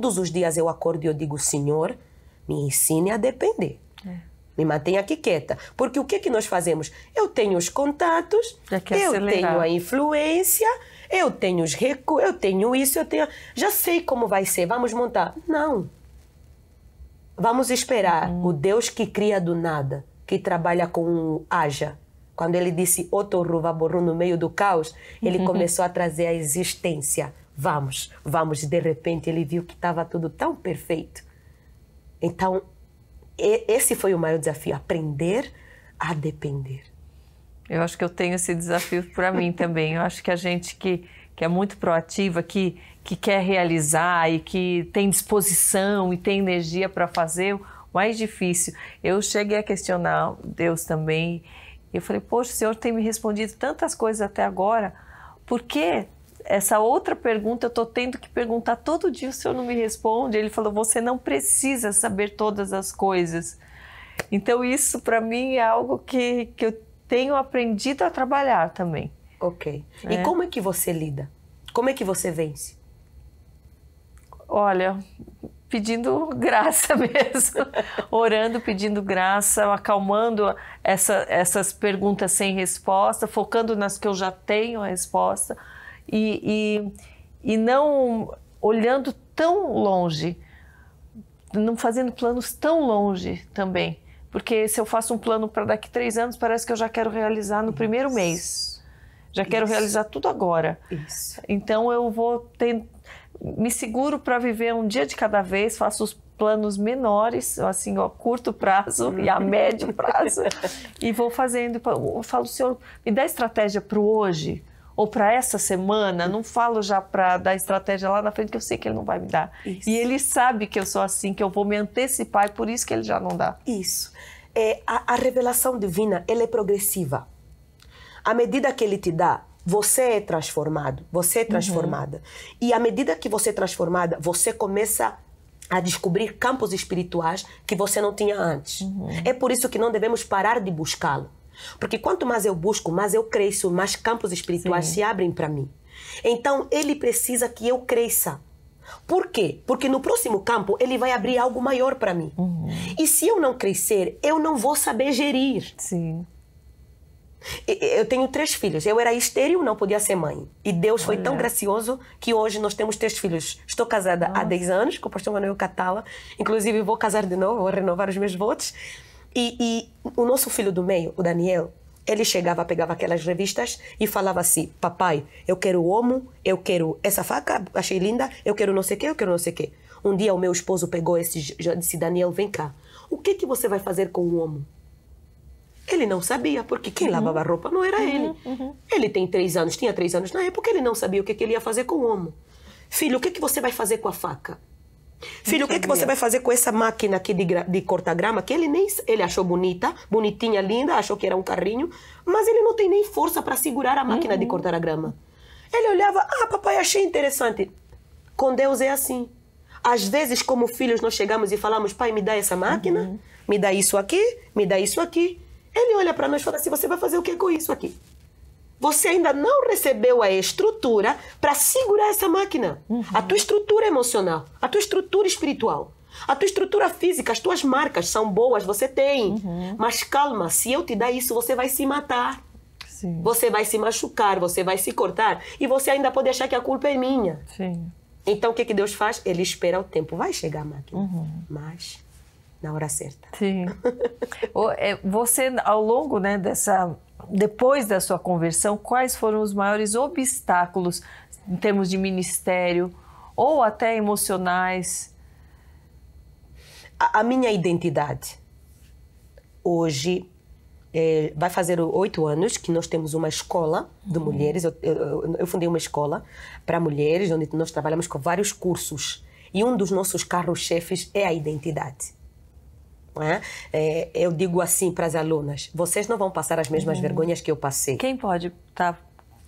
todos os dias eu acordo e eu digo, Senhor, me ensine a depender. É. Me mantenha aqui quieta. Porque o que, é que nós fazemos? Eu tenho os contatos, eu acelerar. tenho a influência, eu tenho os recursos, eu tenho isso, eu tenho. Já sei como vai ser, vamos montar. Não. Vamos esperar hum. o Deus que cria do nada, que trabalha com o haja. Quando ele disse Otorru Vaboru no meio do caos, ele começou a trazer a existência Vamos, vamos. E de repente ele viu que estava tudo tão perfeito. Então, esse foi o maior desafio, aprender a depender. Eu acho que eu tenho esse desafio para mim também. Eu acho que a gente que, que é muito proativa, que, que quer realizar e que tem disposição e tem energia para fazer, o mais difícil. Eu cheguei a questionar Deus também. Eu falei, poxa, o Senhor tem me respondido tantas coisas até agora, por que essa outra pergunta eu estou tendo que perguntar todo dia, o senhor não me responde. Ele falou: você não precisa saber todas as coisas. Então, isso para mim é algo que, que eu tenho aprendido a trabalhar também. Ok. É. E como é que você lida? Como é que você vence? Olha, pedindo graça mesmo, orando, pedindo graça, acalmando essa, essas perguntas sem resposta, focando nas que eu já tenho a resposta e, e, e não olhando tão longe, não fazendo planos tão longe também. Porque se eu faço um plano para daqui três anos, parece que eu já quero realizar no primeiro mês. Já Isso. quero realizar tudo agora. Isso. Então eu vou ter, me seguro para viver um dia de cada vez, faço os planos menores, assim, ó, curto prazo e a médio prazo, e vou fazendo. Eu falo, senhor, me dá estratégia para o hoje ou para essa semana, não falo já para dar estratégia lá na frente, que eu sei que ele não vai me dar. Isso. E ele sabe que eu sou assim, que eu vou me antecipar, e por isso que ele já não dá. Isso. É, a, a revelação divina, ela é progressiva. À medida que ele te dá, você é transformado, você é uhum. transformada. Uhum. E à medida que você é transformada, você começa a descobrir campos espirituais que você não tinha antes. Uhum. É por isso que não devemos parar de buscá-lo. Porque quanto mais eu busco, mais eu cresço, mais campos espirituais Sim. se abrem para mim. Então ele precisa que eu cresça. Por quê? Porque no próximo campo ele vai abrir algo maior para mim. Uhum. E se eu não crescer, eu não vou saber gerir. Sim. Eu tenho três filhos. Eu era estéril, não podia ser mãe. E Deus foi Olha. tão gracioso que hoje nós temos três filhos. Estou casada Nossa. há 10 anos com o pastor Manuel Catala. Inclusive, vou casar de novo, vou renovar os meus votos. E, e o nosso filho do meio, o Daniel, ele chegava, pegava aquelas revistas e falava assim: Papai, eu quero o homo, eu quero essa faca, achei linda, eu quero não sei o que, eu quero não sei o que. Um dia o meu esposo pegou esse disse: Daniel, vem cá, o que, que você vai fazer com o homo? Ele não sabia, porque quem uhum. lavava roupa não era uhum, ele. Uhum. Ele tem três anos, tinha três anos na época, ele não sabia o que, que ele ia fazer com o homo. Filho, o que, que você vai fazer com a faca? Filho, o que, é que você vai fazer com essa máquina aqui de, de cortar grama? Que ele nem ele achou bonita, bonitinha, linda, achou que era um carrinho, mas ele não tem nem força para segurar a máquina uhum. de cortar a grama. Ele olhava, ah, papai, achei interessante. Com Deus é assim. Às vezes, como filhos, nós chegamos e falamos, pai, me dá essa máquina, uhum. me dá isso aqui, me dá isso aqui. Ele olha para nós e fala assim: você vai fazer o que com isso aqui? Você ainda não recebeu a estrutura para segurar essa máquina. Uhum. A tua estrutura emocional, a tua estrutura espiritual, a tua estrutura física, as tuas marcas são boas, você tem. Uhum. Mas calma, se eu te dar isso, você vai se matar. Sim. Você vai se machucar, você vai se cortar e você ainda pode achar que a culpa é minha. Sim. Então o que, que Deus faz? Ele espera o tempo. Vai chegar a máquina, uhum. mas na hora certa. Sim. É, você, ao longo né, dessa depois da sua conversão, quais foram os maiores obstáculos em termos de ministério ou até emocionais? A, a minha identidade. Hoje, é, vai fazer oito anos que nós temos uma escola de uhum. mulheres. Eu, eu, eu fundei uma escola para mulheres, onde nós trabalhamos com vários cursos. E um dos nossos carros-chefes é a identidade. Né? É, eu digo assim para as alunas: vocês não vão passar as mesmas hum. vergonhas que eu passei. Quem pode estar tá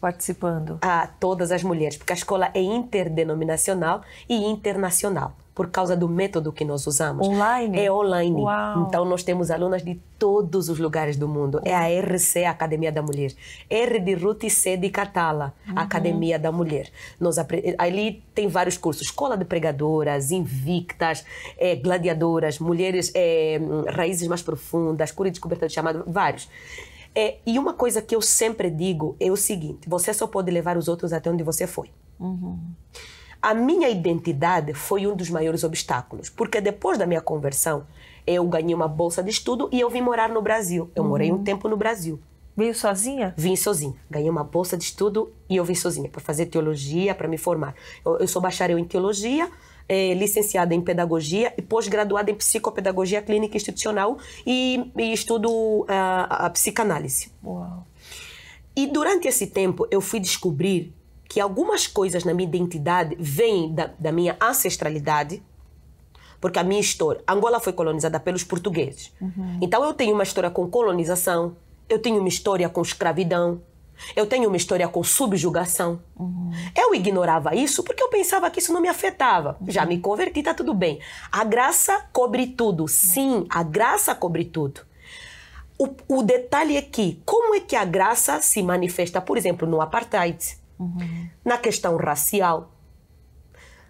participando? A todas as mulheres, porque a escola é interdenominacional e internacional por causa do método que nós usamos. Online? É online. Uau. Então, nós temos alunas de todos os lugares do mundo. É a RC, a Academia da Mulher. R de Ruth e C de Catala, uhum. Academia da Mulher. Nós, ali tem vários cursos. Escola de pregadoras, invictas, é, gladiadoras, mulheres, é, raízes mais profundas, cura e descoberta do chamado, vários. É, e uma coisa que eu sempre digo é o seguinte: você só pode levar os outros até onde você foi. Uhum. A minha identidade foi um dos maiores obstáculos, porque depois da minha conversão, eu ganhei uma bolsa de estudo e eu vim morar no Brasil. Eu uhum. morei um uhum. tempo no Brasil. Veio sozinha? Vim sozinha. Ganhei uma bolsa de estudo e eu vim sozinha para fazer teologia, para me formar. Eu, eu, sou bacharel em teologia, é, licenciada em pedagogia e pós-graduada em psicopedagogia clínica institucional e, e estudo a, a psicanálise. Uau. E durante esse tempo eu fui descobrir que algumas coisas na minha identidade vêm da, da minha ancestralidade, porque a minha história, Angola foi colonizada pelos portugueses. Uhum. Então eu tenho uma história com colonização, eu tenho uma história com escravidão, eu tenho uma história com subjugação. Uhum. Eu ignorava isso porque eu pensava que isso não me afetava. Uhum. Já me converti, tá tudo bem. A graça cobre tudo. Sim, a graça cobre tudo. O, o detalhe é que, como é que a graça se manifesta, por exemplo, no apartheid, uhum. na questão racial?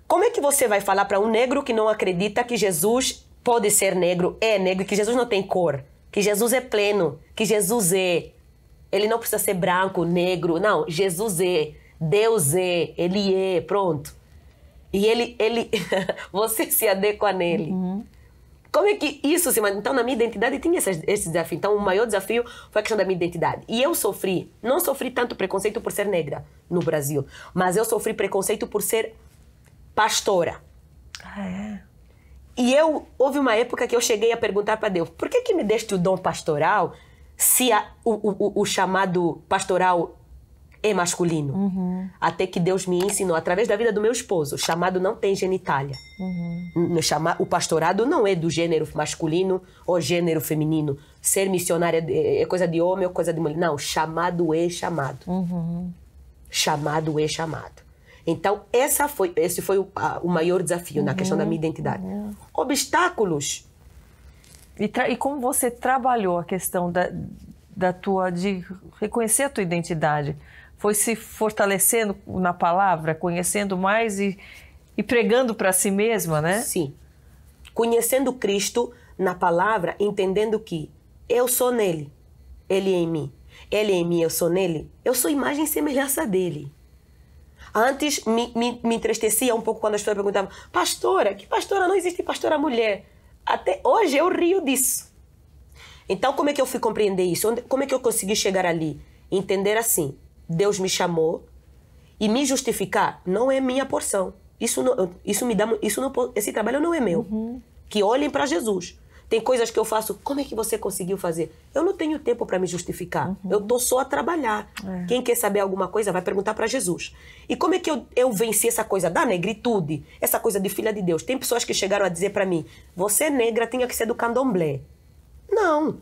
Como é que você vai falar para um negro que não acredita que Jesus pode ser negro, é negro, que Jesus não tem cor, que Jesus é pleno, que Jesus é ele não precisa ser branco, negro, não. Jesus é, Deus é, Ele é, pronto. E ele, ele, você se adequa nele. Uhum. Como é que isso se Então, na minha identidade tinha esses, esse desafio. Então, o maior desafio foi a questão da minha identidade. E eu sofri, não sofri tanto preconceito por ser negra no Brasil, mas eu sofri preconceito por ser pastora. Ah, é? E eu, houve uma época que eu cheguei a perguntar para Deus, por que que me deste o dom pastoral se a, o, o, o, chamado pastoral é masculino. Uhum. Até que Deus me ensinou, através da vida do meu esposo, o chamado não tem genitália. Uhum. Chama, o pastorado não é do gênero masculino ou gênero feminino. Ser missionário é, é coisa de homem ou coisa de mulher. Não, chamado é chamado. Uhum. Chamado é chamado. Então, essa foi, esse foi o, a, o maior desafio na questão da minha uhum. identidade. Uhum. Obstáculos e, e, como você trabalhou a questão da, da tua de reconhecer a tua identidade? Foi se fortalecendo na palavra, conhecendo mais e, e pregando para si mesma, né? Sim. Conhecendo Cristo na palavra, entendendo que eu sou nele, ele em mim. Ele em mim, eu sou nele. Eu sou imagem e semelhança dele. Antes me, me, me entristecia um pouco quando as pessoas perguntavam, pastora, que pastora? Não existe pastora mulher. Até hoje eu rio disso. Então, como é que eu fui compreender isso? Como é que eu consegui chegar ali? Entender assim: Deus me chamou e me justificar não é minha porção. Isso não, isso me dá, isso não, esse trabalho não é meu. Uhum. Que olhem para Jesus. Tem coisas que eu faço, como é que você conseguiu fazer? Eu não tenho tempo para me justificar. Uhum. Eu tô só a trabalhar. É. Quem quer saber alguma coisa vai perguntar para Jesus. E como é que eu, eu venci essa coisa da negritude, essa coisa de filha de Deus? Tem pessoas que chegaram a dizer para mim: "Você é negra, tinha que ser do Candomblé". Não.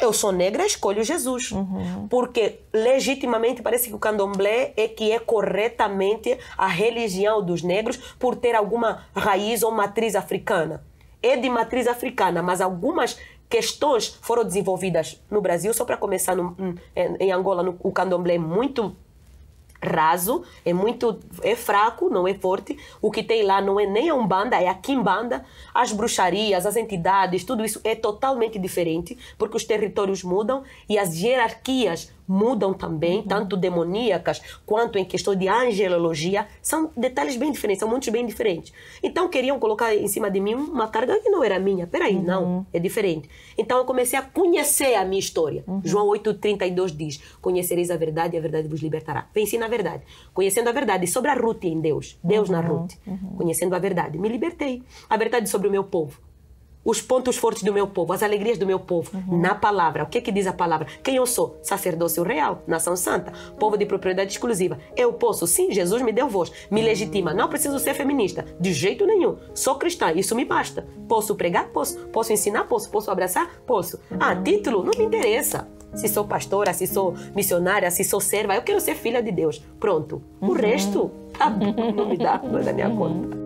Eu sou negra, escolho Jesus. Uhum. Porque legitimamente parece que o candomblé é que é corretamente a religião dos negros por ter alguma raiz ou matriz africana é de matriz africana, mas algumas questões foram desenvolvidas no Brasil, só para começar no, hum, em Angola, no, o candomblé é muito raso, é muito é fraco, não é forte. O que tem lá não é nem a Umbanda, é a Kimbanda, As bruxarias, as entidades, tudo isso é totalmente diferente, porque os territórios mudam e as hierarquias mudam também, uhum. tanto demoníacas quanto em questão de angelologia, são detalhes bem diferentes, são muitos bem diferentes. Então queriam colocar em cima de mim uma carga que não era minha. Peraí, uhum. não, é diferente. Então eu comecei a conhecer a minha história. Uhum. João 8,32 diz: Conhecereis a verdade e a verdade vos libertará. Venci na verdade. Conhecendo a verdade sobre a Ruth em Deus, Deus uhum. na Ruth, uhum. conhecendo a verdade, me libertei. A verdade sobre o meu povo, os pontos fortes do meu povo, as alegrias do meu povo, uhum. na palavra. O que é que diz a palavra? Quem eu sou? Sacerdócio real, nação santa, povo de propriedade exclusiva. Eu posso, sim, Jesus me deu voz, me legitima. Não preciso ser feminista, de jeito nenhum. Sou cristã, isso me basta. Posso pregar? Posso. Posso ensinar? Posso. Posso abraçar? Posso. Ah, título? Não me interessa. Se sou pastora, se sou missionária, se sou serva, eu quero ser filha de Deus. Pronto. O uhum. resto, tá não me dá, não é da minha uhum. conta.